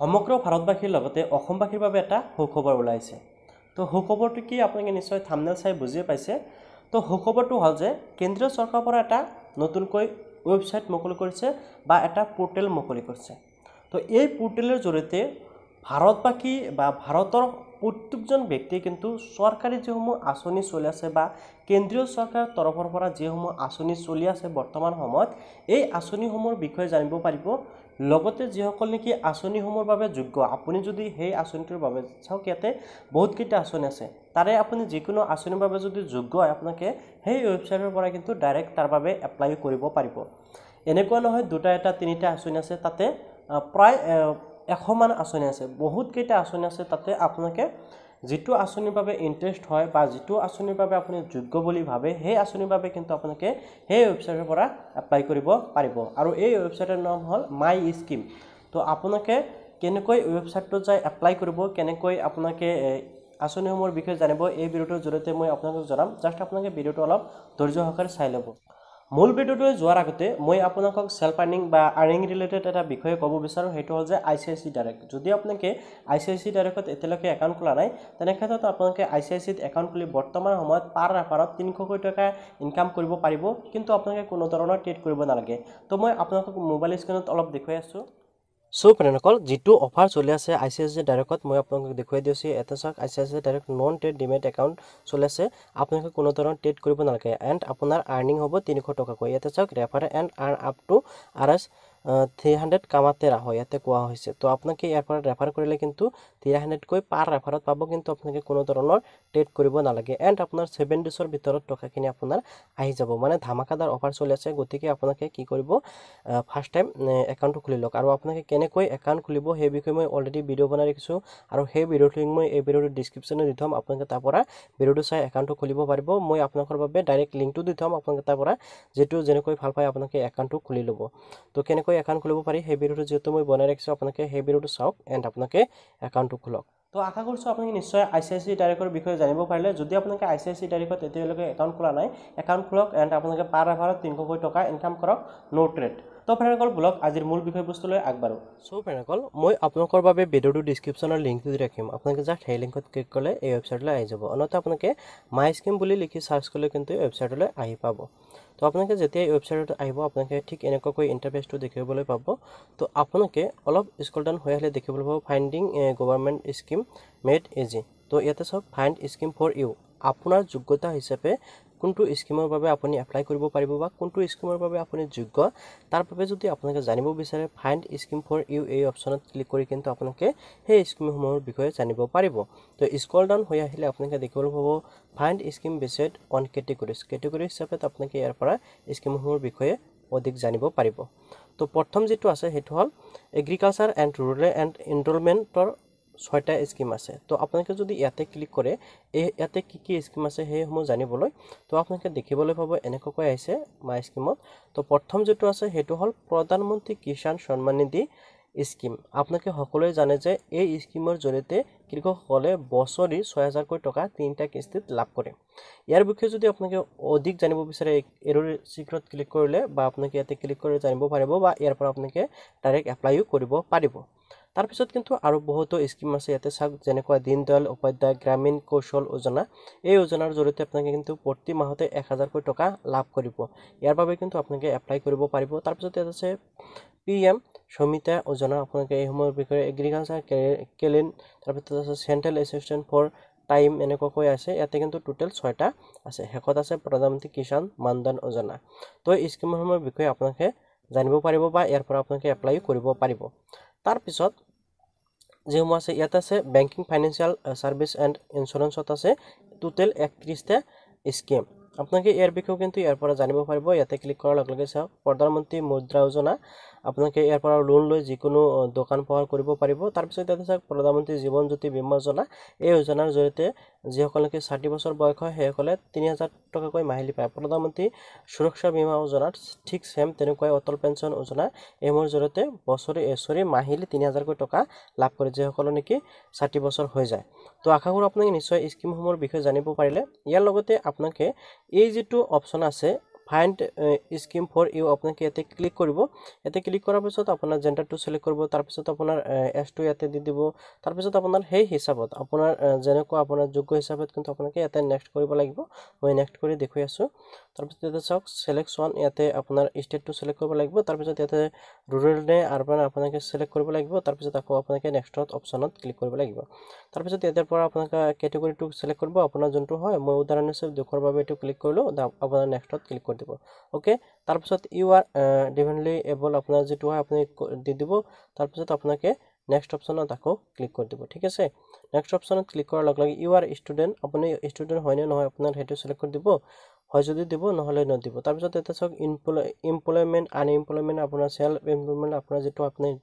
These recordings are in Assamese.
সমগ্ৰ ভাৰতবাসীৰ লগতে অসমবাসীৰ বাবে এটা সুখবৰ ওলাইছে তো সুখবৰটো কি আপোনালোকে নিশ্চয় থামনেল চাই বুজিয়ে পাইছে তো সুখবৰটো হ'ল যে কেন্দ্ৰীয় চৰকাৰৰ পৰা এটা নতুনকৈ ৱেবছাইট মুকলি কৰিছে বা এটা পৰ্টেল মুকলি কৰিছে তো এই পৰ্টেলৰ জৰিয়তে ভাৰতবাসী বা ভাৰতৰ প্ৰত্যেকজন ব্যক্তিয়ে কিন্তু চৰকাৰী যিসমূহ আঁচনি চলি আছে বা কেন্দ্ৰীয় চৰকাৰৰ তৰফৰ পৰা যিসমূহ আঁচনি চলি আছে বৰ্তমান সময়ত এই আঁচনিসমূহৰ বিষয়ে জানিব পাৰিব লগতে যিসকল নেকি আঁচনিসমূহৰ বাবে যোগ্য আপুনি যদি সেই আঁচনিটোৰ বাবে চাওক ইয়াতে বহুতকেইটা আঁচনি আছে তাৰে আপুনি যিকোনো আঁচনিৰ বাবে যদি যোগ্য হয় আপোনালোকে সেই ৱেবছাইটৰ পৰা কিন্তু ডাইৰেক্ট তাৰ বাবে এপ্লাই কৰিব পাৰিব এনেকুৱা নহয় দুটা এটা তিনিটা আঁচনি আছে তাতে প্ৰায় এশমান আঁচনি আছে বহুতকেইটা আঁচনি আছে তাতে আপোনালোকে যিটো আঁচনিৰ বাবে ইণ্টাৰেষ্ট হয় বা যিটো আঁচনিৰ বাবে আপুনি যোগ্য বুলি ভাবে সেই আঁচনিৰ বাবে কিন্তু আপোনালোকে সেই ৱেবছাইটৰ পৰা এপ্লাই কৰিব পাৰিব আৰু এই ৱেবছাইটৰ নাম হ'ল মাই স্কিম তো আপোনালোকে কেনেকৈ ৱেবছাইটটোত যাই এপ্লাই কৰিব কেনেকৈ আপোনালোকে আঁচনিসমূহৰ বিষয়ে জানিব এই ভিডিঅ'টোৰ জৰিয়তে মই আপোনালোকক জনাম জাষ্ট আপোনালোকে ভিডিঅ'টো অলপ ধৈৰ্য সহকাৰে চাই ল'ব মূল ভিডিঅ'টোৱে যোৱাৰ আগতে মই আপোনালোকক চেল্ফ আৰ্ণিং বা আৰ্ণিং ৰিলেটেড এটা বিষয়ে ক'ব বিচাৰোঁ সেইটো হ'ল যে I C I C direct যদি আপোনালোকে আই চি আই চি ডাইৰেক্টত এতিয়ালৈকে একাউণ্ট খোলা নাই তেনেক্ষেত্ৰত আপোনালোকে আই চি আই চিত একাউণ্ট খুলি বৰ্তমান সময়ত পাৰ ৰেফাৰত তিনিশ কোটি টকা ইনকাম কৰিব পাৰিব কিন্তু আপোনালোকে কোনো ধৰণৰ ট্ৰেড কৰিব নালাগে তো মই আপোনালোকক মোবাইল স্ক্ৰীণত অলপ দেখুৱাই আছোঁ চ' পেনসকল যিটো অফাৰ চলি আছে আই চি আই চি ডাইৰেক্টত মই আপোনালোকক দেখুৱাই দিওঁ এটা চাওক I C I C direct non trade demat account চলি আছে আপোনালোকে কোনো ধৰণৰ ট্ৰেড কৰিব নালাগে এণ্ড আপোনাৰ আৰ্ণিং হ'ব তিনিশ টকাকৈ ইয়াতে চাওক refer and earn up to R S three hundred কামাতেৰা হয় ইয়াতে কোৱা হৈছে তো আপোনালোকে ইয়াৰ পৰা ৰেফাৰ কৰিলে কিন্তু থ্ৰী হাণ্ড্ৰেডকৈ পাৰ ৰেফাৰত পাব কিন্তু আপোনালোকে কোনো ধৰণৰ ট্ৰেড কৰিব নালাগে এণ্ড আপোনাৰ ছেভেন ডেজৰ ভিতৰত টকাখিনি আপোনাৰ আহি যাব মানে ধামাকাদাৰ অফাৰ চলি আছে গতিকে আপোনালোকে কি কৰিব ফাৰ্ষ্ট টাইম একাউণ্টটো খুলি লওক আৰু আপোনালোকে কেনেকৈ একাউণ্ট খুলিব সেই বিষয়ে মই অলৰেডি ভিডিঅ' বনাই ৰাখিছোঁ আৰু সেই ভিডিঅ'টো লিংক মই এই ভিডিঅ'টো ডিছক্ৰিপশ্যনত দি থ'ম আপোনালোকে তাৰ পৰা ভিডিঅ'টো চাই একাউণ্টটো খুলিব পাৰিব মই আপোনালোকৰ বাবে ডাইৰেক্ট লিংকটো দি থ'ম আপোনালোকে তাৰপৰা যিটো যেনেকৈ ভাল পায় আপোনালোকে একাউণ্টটো খুলি ল'ব তো কেনেকৈ একাউণ্ট খুলিব পাৰি সেই ভিডিঅ'টো যিহেতু মই বনাই ৰাখিছোঁ আপোনালোকে সেই ভিডিঅ'টো চাওক এণ্ড আপোনালোকে একাউণ্টটো খোলক তো আশা কৰিছোঁ আপুনি নিশ্চয় আই চি আই চি তাৰিখৰ বিষয়ে জানিব পাৰিলে যদি আপোনালোকে আই চি আই চি তাৰিখত এতিয়ালৈকে একাউণ্ট খোলা নাই একাউণ্ট খোলক এণ্ড আপোনালোকে পাৰ এভাৰত তিনিশকৈ টকা ইনকাম কৰক ন' ট্ৰেড তো ফ্ৰেণ্ডসকল বোলক আজিৰ মূল বিষয়বস্তুলৈ আগবাঢ়ো চ' ফ্ৰেণ্ডসকল মই আপোনালোকৰ বাবে ভিডিঅ'টো ডিছক্ৰিপশ্যনৰ লিংকটো দি ৰাখিম আপোনালোকে জাষ্ট সেই লিংকত ক্লিক কৰিলে এই ৱেবছাইটলৈ আহি যাব অন্যথা আপোনালোকে মাই স্কিম বুলি লিখি চাৰ্চ কৰিলে কিন্তু এই ৱেবছাইটলৈ আহি পাব তো আপোনালোকে যেতিয়া এই ৱেবছাইটত আহিব আপোনালোকে ঠিক এনেকুৱাকৈ ইণ্টাৰফেচটো দেখিবলৈ পাব তো আপোনালোকে অলপ স্কুল ডাউন হৈ আহিলে দেখিবলৈ পাব finding government scheme made easy তো ইয়াতে চব ফাইণ্ড স্কিম ফৰ ইউ আপোনাৰ যোগ্যতা হিচাপে কোনটো স্কিমৰ বাবে আপুনি এপ্লাই কৰিব পাৰিব বা কোনটো স্কিমৰ বাবে আপুনি যোগ্য তাৰ বাবে যদি আপোনালোকে জানিব বিচাৰে ফাইণ্ড স্কিম ফৰ ইউ এ অপশ্যনত ক্লিক কৰি কিন্তু আপোনালোকে সেই স্কিমসমূহৰ বিষয়ে জানিব পাৰিব তো স্কল ডাউন হৈ আহিলে আপোনালোকে দেখিবলৈ পাব find scheme based on categories কেটেগৰী হিচাপে আপোনালোকে ইয়াৰ পৰা স্কিমসমূহৰ বিষয়ে অধিক জানিব পাৰিব তো প্ৰথম যিটো আছে সেইটো হ'ল এগ্ৰিকালচাৰ এণ্ড ৰুৰেল এণ্ড এনৰোলমেণ্টৰ ছয়টা স্কিম আছে তো আপোনালোকে যদি ইয়াতে ক্লিক কৰে এই ইয়াতে কি কি স্কিম আছে সেইসমূহ জানিবলৈ তো আপোনালোকে দেখিবলৈ পাব এনেকুৱাকৈ আহিছে মাই স্কিমত তো প্ৰথম যিটো আছে সেইটো হ'ল প্ৰধানমন্ত্ৰী কিষাণ সন্মান নিধি স্কিম আপোনালোকে সকলোৱে জানে যে এই স্কিমৰ জৰিয়তে কৃষকসকলে বছৰি ছয় হাজাৰকৈ টকা তিনিটা কিস্তিত লাভ কৰে ইয়াৰ বিষয়ে যদি আপোনালোকে অধিক জানিব বিচাৰে এইটোৰ চিক্ৰত ক্লিক কৰিলে বা আপোনালোকে ইয়াতে ক্লিক কৰি জানিব পাৰিব বা ইয়াৰ পৰা আপোনালোকে ডাইৰেক্ট এপ্লাইও কৰিব পাৰিব তাৰপিছত কিন্তু আৰু বহুতো স্কীম আছে ইয়াতে চাওক যেনেকুৱা দীনদয়াল উপাধ্যায় গ্ৰামীণ কৌশল যোজনা এই যোজনাৰ জৰিয়তে আপোনালোকে কিন্তু প্ৰতি মাহতে এক হাজাৰকৈ টকা লাভ কৰিব ইয়াৰ বাবে কিন্তু আপোনালোকে এপ্লাই কৰিব পাৰিব তাৰপিছত ইয়াত আছে পি এম সমিতা যোজনা আপোনালোকে এইসমূহৰ বিষয়ে এগ্ৰিকালচাৰ কেলেন তাৰপিছত আছে চেণ্ট্ৰেল এছিষ্টেণ্ট ফৰ টাইম এনেকুৱাকৈ আছে ইয়াতে কিন্তু টোটেল ছয়টা আছে শেষত আছে প্ৰধানমন্ত্ৰী কিষাণ মানধন যোজনা তো এই স্কীমসমূহৰ বিষয়ে আপোনালোকে জানিব পাৰিব বা ইয়াৰ পৰা আপোনালোকে এপ্লাইও কৰিব পাৰিব তাৰপিছত যিসমূহ আছে ইয়াত আছে বেংকিং ফাইনেন্সিয়েল চাৰ্ভিচ এণ্ড ইঞ্চুৰেঞ্চত আছে টোটেল একত্ৰিছটা স্কিম আপোনালোকে ইয়াৰ বিষয়েও কিন্তু ইয়াৰ পৰা জানিব পাৰিব ইয়াতে ক্লিক কৰাৰ লগে লগে চাওক প্ৰধানমন্ত্ৰী মুদ্ৰা যোজনা আপোনালোকে ইয়াৰ পৰা লোন লৈ যিকোনো দোকান পোহাৰ কৰিব পাৰিব তাৰপিছত ইয়াতে চাওক প্ৰধানমন্ত্ৰী জীৱন জ্যোতি বীমা যোজনা এই যোজনাৰ জৰিয়তে যিসকল নেকি ষাঠি বছৰ বয়স হয় সেইসকলে তিনি হাজাৰ টকাকৈ মাহিলী পায় প্ৰধানমন্ত্ৰী সুৰক্ষা বীমা যোজনাত ঠিক ছেম তেনেকুৱাই অটল পেঞ্চন যোজনা এইবোৰ জৰিয়তে বছৰি এছৰি মাহিলী তিনি হাজাৰকৈ টকা লাভ কৰে যিসকলৰ নেকি ষাঠি বছৰ হৈ যায় তো আশা কৰোঁ আপোনালোকে নিশ্চয় স্কীমসমূহৰ বিষয়ে জানিব পাৰিলে ইয়াৰ লগতে আপোনালোকে এই যিটো অপশ্যন আছে ফাইণ্ড স্কিম ফৰ ইউ আপোনাক ইয়াতে ক্লিক কৰিব ইয়াতে ক্লিক কৰাৰ পিছত আপোনাৰ জেণ্ডাৰটো ছিলেক্ট কৰিব তাৰপিছত আপোনাৰ uh, এজটো ইয়াতে দি দিব তাৰপিছত আপোনাৰ সেই হিচাপত আপোনাৰ uh, যেনেকুৱা আপোনাৰ যোগ্য হিচাপত কিন্তু আপোনালোকে ইয়াতে নেক্সট কৰিব লাগিব মই নেক্সট কৰি দেখুৱাই আছোঁ তাৰপিছত ইয়াতে চাওক ছিলেকশ্যন ওৱান ইয়াতে আপোনাৰ ষ্টেটটো ছিলেক্ট কৰিব লাগিব তাৰপিছত ইয়াতে ৰুৰেল নে আৰ্বান আপোনালোকে ছিলেক্ট কৰিব লাগিব তাৰপিছত আকৌ আপোনালোকে নেক্সটত অপশ্যনত ক্লিক কৰিব লাগিব তাৰপিছত ইয়াতে পৰা আপোনালোকে কেটেগৰীটো ছিলেক্ট কৰিব আপোনাৰ যোনটো হয় মই উদাহৰণ হিচাপে দুখৰ বাবে এইটো ক্লিক কৰিলোঁ আপোনাৰ নেক্সটত ক্লিক কৰিব দিব ওকে তারপর ইউ আর ডিফেন্টলি এবল আপনার যেটা হয় আপনি দি দিব তারপর আপনাকে নেক্সট অপশনত আকো ক্লিক করে দিব ঠিক আছে নেক্সট অপশনত ক্লিক করার লগে ইউ আর স্টুডেন্ট আপনি স্টুডেন্ট হয় না নয় আপনার সেটা সিলেক্ট করে দিব হয় যদি দিব নহলে নদিব তারপর এটা চাক ইমপ্লয় এমপ্লয়মেন্ট আনএমপ্লয়মেন্ট আপনার সেলফ এমপ্লয়মেন্ট আপনার যে আপনি এই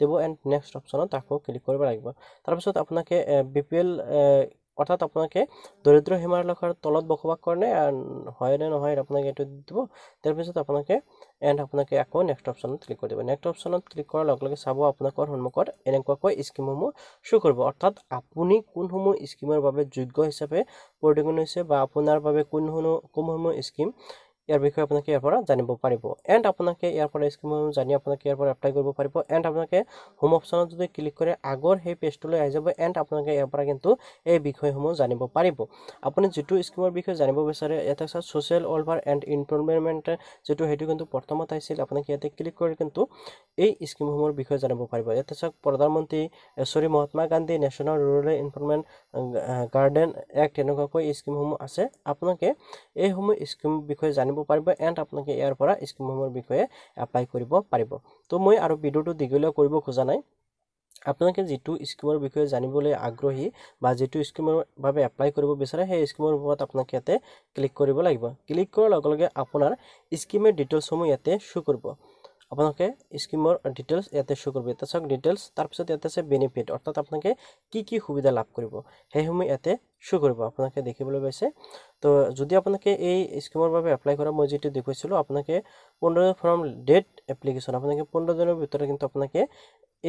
দিব এন্ড নেক্সট অপশনত আকো ক্লিক করবো তারপর আপনাকে বিপিএল অৰ্থাৎ আপোনালোকে দৰিদ্ৰ সীমাৰ লেখাৰ তলত বসবাস কৰে হয় নে নহয় আপনাকে এই দিব তাৰপিছত আপোনালোকে এণ্ড আপোনালোকে আকৌ নেক্সট অপশ্যনত ক্লিক কৰি দিব নেক্সট অপশ্যনত ক্লিক কৰাৰ লগে লগে চাব আপোনালোকৰ সন্মুখত এনেকুৱাকৈ স্কিম শো কৰিব অৰ্থাৎ আপুনি কোনসমূহ সময় বাবে যোগ্য হিচাপে পৰিগণিত হৈছে বা আপোনাৰ বাবে কোনসমূহ কোনসমূহ স্কিম ইয়াৰ বিষয়ে আপোনালোকে ইয়াৰ পৰা জানিব পাৰিব এণ্ড আপোনালোকে ইয়াৰ পৰা স্কিমসমূহ জানি আপোনালোকে ইয়াৰ পৰা এপ্লাই কৰিব পাৰিব এণ্ড আপোনালোকে হোম অপশ্যনত যদি ক্লিক কৰে আগৰ সেই পেজটোলৈ আহি যাব এণ্ড আপোনালোকে ইয়াৰ পৰা কিন্তু এই বিষয়সমূহ জানিব পাৰিব আপুনি যিটো স্কিমৰ বিষয়ে জানিব বিচাৰে ইয়াতে চাওক ছ'চিয়েল ৱেলফেয়াৰ এণ্ড এম্প্লয়মেণ্ট যিটো সেইটো কিন্তু প্ৰথমত আহিছিল আপোনালোকে ইয়াতে ক্লিক কৰি কিন্তু এই স্কিমসমূহৰ বিষয়ে জানিব পাৰিব ইয়াতে চাওক প্ৰধানমন্ত্ৰী চৰি Mahatma Gandhi national rural employment guarantee act এনেকুৱাকৈ স্কিমসমূহ আছে আপোনালোকে এইসমূহ স্কিম বিষয়ে জানিব পাৰিব এণ্ড আপোনালোকে ইয়াৰ পৰা স্কীমসমূহৰ বিষয়ে এপ্লাই কৰিব পাৰিব তো মই আৰু ভিডিঅ'টো দীঘলীয়া কৰিব খোজা নাই আপোনালোকে যিটো স্কীমৰ বিষয়ে জানিবলৈ আগ্ৰহী বা যিটো স্কীমৰ বাবে এপ্লাই কৰিব বিচাৰে সেই স্কীমৰ ওপৰত আপোনালোকে ইয়াতে ক্লিক কৰিব লাগিব ক্লিক কৰাৰ লগে লগে আপোনাৰ স্কীমৰ ডিটেইলছসমূহ ইয়াতে শ্ব' কৰিব আপোনাকে স্কিমৰ ডিটেইলছ ইয়াতে শ্ব' কৰিব ইয়াতে চাওক ডিটেইলছ তাৰপিছত ইয়াতে আছে বেনিফিট অৰ্থাৎ আপোনালোকে কি কি সুবিধা লাভ কৰিব সেইসমূহ ইয়াতে শ্ব' কৰিব আপোনালোকে দেখিবলৈ পাইছে তো যদি আপোনালোকে এই স্কিমৰ বাবে এপ্লাই কৰা মই যিটো দেখুৱাইছিলোঁ আপোনালোকে পোন্ধৰ দিন ফ্ৰম ডেট এপ্লিকেশ্যন আপোনালোকে পোন্ধৰ দিনৰ ভিতৰত কিন্তু আপোনালোকে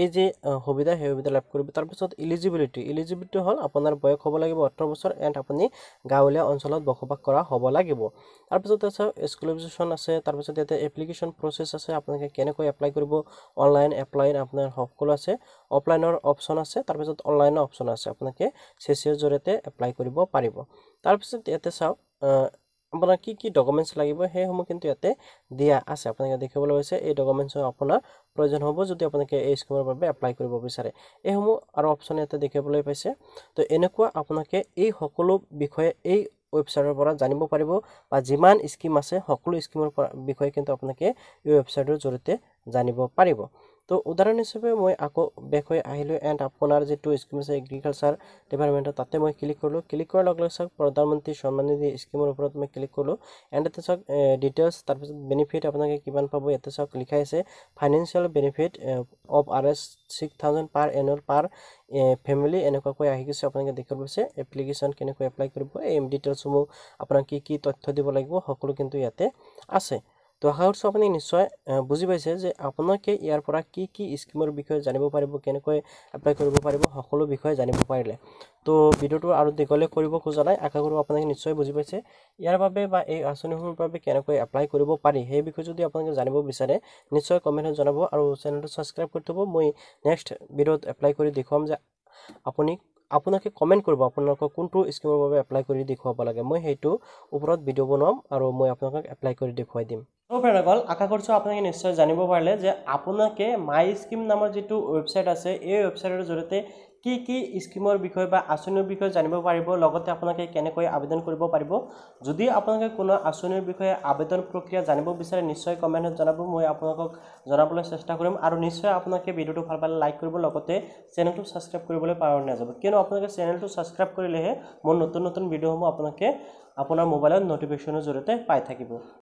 এই যে সুবিধা সেই সুবিধা লাভ কৰিব তাৰপিছত ইলিজিবিলিটি ইলিজিবিলিটি হ'ল আপোনাৰ বয়স হ'ব লাগিব ওঠৰ বছৰ এণ্ড আপুনি গাঁৱলীয়া অঞ্চলত বসবাস কৰা হ'ব লাগিব তাৰপিছত আছে স্কলাৰিজেশ্যন আছে তাৰপিছত ইয়াতে এপ্লিকেশ্যন প্ৰচেছ আছে আপোনালোকে কেনেকৈ এপ্লাই কৰিব অনলাইন এপ্লাইন আপোনাৰ সকলো আছে অফলাইনৰ অপশ্যন আছে তাৰপিছত অনলাইনৰ অপশ্যন আছে আপোনালোকে চি চিৰ জৰিয়তে এপ্লাই কৰিব পাৰিব তাৰপিছত ইয়াতে চাওক আপোনাক কি কি ডকুমেণ্টছ লাগিব সেইসমূহ কিন্তু ইয়াতে দিয়া আছে আপোনালোকে দেখিবলৈ পাইছে এই ডকুমেণ্টছসমূহ আপোনাৰ প্ৰয়োজন হ'ব যদি আপোনালোকে এই স্কিমৰ বাবে এপ্লাই কৰিব বিচাৰে এইসমূহ আৰু অপশ্যন ইয়াতে দেখিবলৈ পাইছে তো এনেকুৱা আপোনালোকে এই সকলো বিষয়ে এই ৱেবছাইটৰ পৰা জানিব পাৰিব বা যিমান স্কিম আছে সকলো স্কিমৰ বিষয়ে কিন্তু আপোনালোকে এই ৱেবছাইটৰ জৰিয়তে জানিব পাৰিব তো উদাহৰণ হিচাপে মই আকৌ বেক হয়ে আহিলো এন্ড আপনাৰ যে স্কিম আছে এগ্ৰিকালচাৰ ডিপাৰ্টমেন্টেৰ তাতে মই ক্লিক কৰিলোঁ ক্লিক কৰাৰ লগে লগে চাওক প্ৰধানমন্ত্ৰী সন্মান নিধি স্কিমেৰ ওপৰত মই ক্লিক কৰিলোঁ এণ্ড ইয়াতে চাওক ডিটেইলছ তাৰপিছত বেনিফিট আপোনালোকে কিমান পাব ইয়াতে চাওক লিখা আছে financial benefit of R S six thousand per annual per family এনেকুৱাকৈ আহি গৈছে আপোনালোকে দেখি পাইছে এপ্লিকেশ্যন কেনেকৈ এপ্লাই কৰিব এই ডিটেইলছসমূহ আপোনাক কি কি তথ্য দিব লাগিব সকলো কিন্তু ইয়াতে আছে তো আশা কৰিছোঁ আপুনি নিশ্চয় বুজি পাইছে যে আপোনালোকে ইয়াৰ পৰা কি কি স্কিমৰ বিষয়ে জানিব পাৰিব কেনেকৈ এপ্লাই কৰিব পাৰিব সকলো বিষয়ে জানিব পাৰিলে তো ভিডিঅ'টো আৰু দীঘলে কৰিব খোজা নাই আশা কৰোঁ আপোনালোকে নিশ্চয় বুজি পাইছে ইয়াৰ বাবে বা এই আঁচনিসমূহৰ বাবে কেনেকৈ এপ্লাই কৰিব পাৰি সেই বিষয়ে যদি আপোনালোকে জানিব বিচাৰে নিশ্চয় কমেণ্টত জনাব আৰু চেনেলটো ছাবস্ক্ৰাইব কৰি থ'ব মই নেক্সট ভিডিঅ'ত এপ্লাই কৰি দেখুৱাম যে আপুনি আপোনাকে কমেণ্ট কৰিব আপোনালোকক কোনটো স্কীমৰ বাবে এপ্লাই কৰি দেখুৱাব লাগে মই সেইটো ওপৰত ভিডিঅ' বনাম আৰু মই আপোনালোকক এপ্লাই কৰি দেখুৱাই দিম ফ্ৰেণ্ডসকল আশা কৰিছোঁ আপোনালোকে নিশ্চয় জানিব পাৰিলে যে আপোনাকে মাই স্কীম নামৰ যিটো ৱেবছাইট আছে এই ৱেবছাইটৰ জৰিয়তে কি কি স্কিমৰ বিষয়ে বা আঁচনিৰ বিষয়ে জানিব পাৰিব লগতে আপোনালোকে কেনেকৈ আবেদন কৰিব পাৰিব যদি আপোনালোকে কোনো আঁচনিৰ বিষয়ে আবেদন প্ৰক্ৰিয়া জানিব বিচাৰে নিশ্চয় কমেণ্টত জনাব মই আপোনালোকক জনাবলৈ চেষ্টা কৰিম আৰু নিশ্চয় আপোনালোকে ভিডিঅ'টো ভাল পালে লাইক কৰিব লগতে চেনেলটো ছাবস্ক্ৰাইব কৰিবলৈ পাৰ নাযাব কিয়নো আপোনালোকে চেনেলটো ছাবস্ক্ৰাইব কৰিলেহে মোৰ নতুন নতুন ভিডিঅ'সমূহ আপোনালোকে আপোনাৰ মোবাইলত ন'টিফিকেশ্যনৰ জৰিয়তে পাই থাকিব